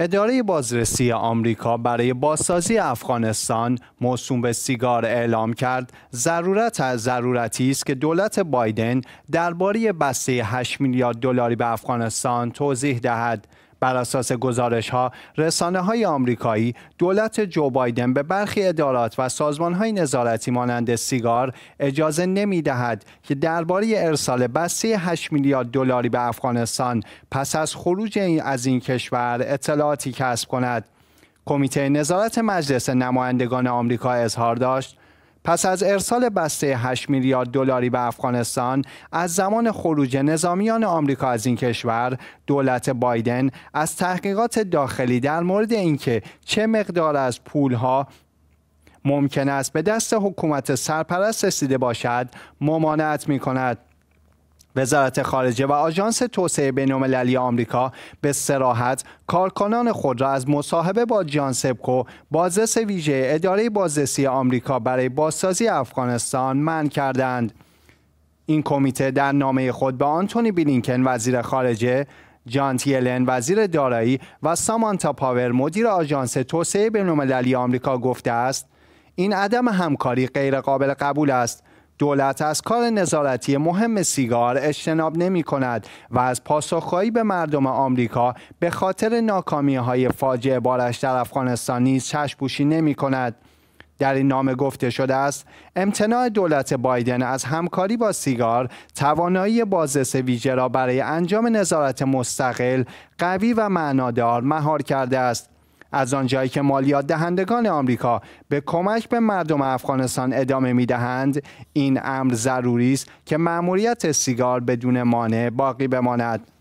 اداره بازرسی آمریکا برای بازسازی افغانستان موسوم به سیگار اعلام کرد ضرورت ضرورتی است که دولت بایدن درباره بسته 8 میلیارد دلاری به افغانستان توضیح دهد بر اساس گزارش ها رسانه های آمریکایی دولت جو بایدن به برخی ادارات و سازمان های نظارتی مانند سیگار اجازه نمی دهد که درباره ارسال بسته 8 میلیارد دلاری به افغانستان پس از خروج از این کشور اطلاعاتی کسب کند کمیته نظارت مجلس نمایندگان آمریکا اظهار داشت پس از ارسال بسته 8 میلیارد دلاری به افغانستان از زمان خروج نظامیان آمریکا از این کشور دولت بایدن از تحقیقات داخلی در مورد اینکه چه مقدار از پولها ممکن است به دست حکومت سرپرست رسیده باشد ممانعت می کند. وزارت خارجه و آژانس توسعه بینالمللی آمریکا به سراحت کارکنان خود را از مصاحبه با جان سبکو بازرس ویژه اداره بازرسی آمریکا برای بازسازی افغانستان منع کردند این کمیته در نامه خود به آنتونی بلینکن وزیر خارجه جان تیلن وزیر دارایی و سامانتا پاور مدیر آژانس توسعه بینالمللی آمریکا گفته است این عدم همکاری غیرقابل قبول است دولت از کار نظارتی مهم سیگار اجتناب نمی کند و از پاسخگویی به مردم آمریکا به خاطر ناکامی های فاجعه بارش در افغانستان نیز چشم نمی کند. در این نامه گفته شده است امتناع دولت بایدن از همکاری با سیگار توانایی بازرس ویژه را برای انجام نظارت مستقل قوی و معنادار مهار کرده است از آنجایی که مالیات دهندگان آمریکا به کمک به مردم افغانستان ادامه می دهند این امر ضروری است که مأموریت سیگار بدون مانع باقی بماند